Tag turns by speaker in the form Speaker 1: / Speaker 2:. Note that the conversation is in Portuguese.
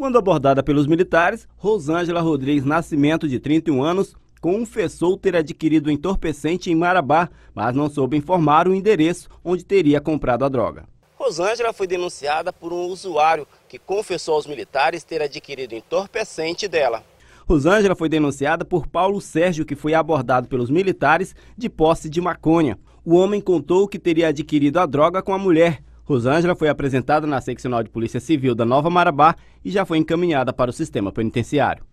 Speaker 1: Quando abordada pelos militares, Rosângela Rodrigues Nascimento, de 31 anos, confessou ter adquirido entorpecente em Marabá, mas não soube informar o endereço onde teria comprado a droga. Rosângela foi denunciada por um usuário que confessou aos militares ter adquirido entorpecente dela. Rosângela foi denunciada por Paulo Sérgio, que foi abordado pelos militares de posse de maconha. O homem contou que teria adquirido a droga com a mulher, Rosângela foi apresentada na seccional de Polícia Civil da Nova Marabá e já foi encaminhada para o sistema penitenciário.